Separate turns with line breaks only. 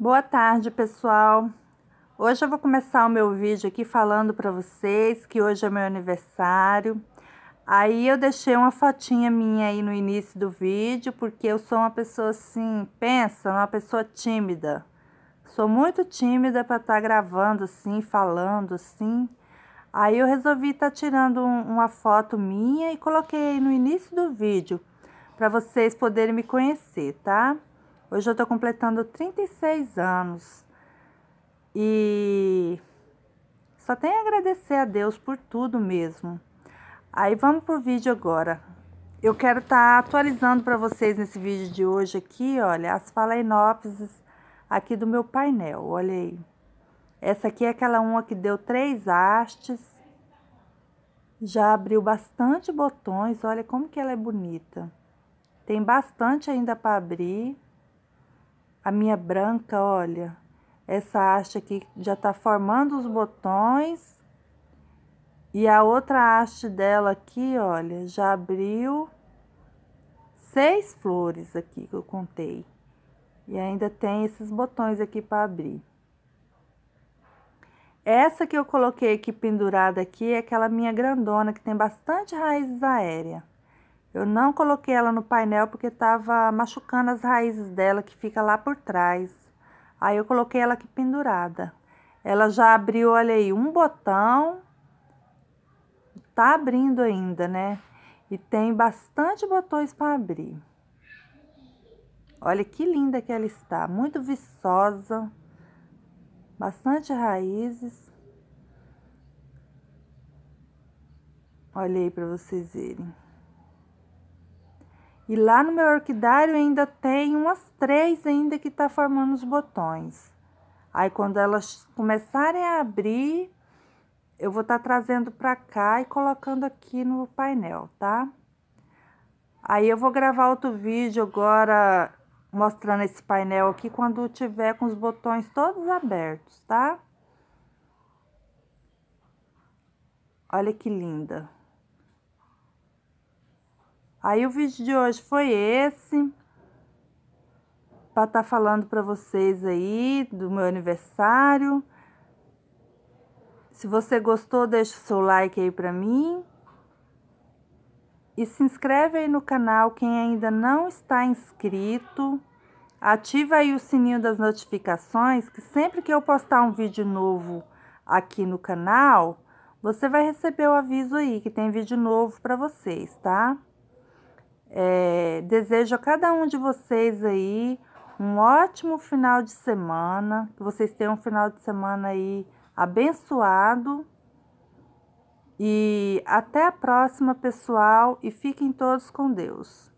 Boa tarde, pessoal. Hoje eu vou começar o meu vídeo aqui falando para vocês que hoje é meu aniversário. Aí eu deixei uma fotinha minha aí no início do vídeo, porque eu sou uma pessoa assim, pensa, uma pessoa tímida. Sou muito tímida para estar tá gravando assim, falando assim. Aí eu resolvi estar tá tirando um, uma foto minha e coloquei aí no início do vídeo para vocês poderem me conhecer, tá? Hoje eu estou completando 36 anos e só tenho a agradecer a Deus por tudo mesmo. Aí vamos pro vídeo agora. Eu quero estar tá atualizando para vocês nesse vídeo de hoje aqui, olha, as phalaenopsis aqui do meu painel, olha aí. Essa aqui é aquela uma que deu três hastes, já abriu bastante botões, olha como que ela é bonita. Tem bastante ainda para abrir. A minha branca, olha, essa haste aqui já tá formando os botões. E a outra haste dela aqui, olha, já abriu seis flores aqui que eu contei. E ainda tem esses botões aqui para abrir. Essa que eu coloquei aqui pendurada aqui é aquela minha grandona que tem bastante raízes aéreas. Eu não coloquei ela no painel porque estava machucando as raízes dela que fica lá por trás. Aí eu coloquei ela aqui pendurada. Ela já abriu, olha aí, um botão. Tá abrindo ainda, né? E tem bastante botões para abrir. Olha que linda que ela está, muito viçosa. Bastante raízes. Olha aí para vocês verem. E lá no meu orquidário ainda tem umas três ainda que tá formando os botões. Aí quando elas começarem a abrir, eu vou estar tá trazendo para cá e colocando aqui no painel, tá? Aí eu vou gravar outro vídeo agora mostrando esse painel aqui quando tiver com os botões todos abertos, tá? Olha que linda! Aí o vídeo de hoje foi esse. Para estar tá falando para vocês aí do meu aniversário. Se você gostou, deixa o seu like aí para mim. E se inscreve aí no canal quem ainda não está inscrito. Ativa aí o sininho das notificações, que sempre que eu postar um vídeo novo aqui no canal, você vai receber o aviso aí que tem vídeo novo para vocês, tá? É, desejo a cada um de vocês aí um ótimo final de semana, que vocês tenham um final de semana aí abençoado. E até a próxima, pessoal, e fiquem todos com Deus.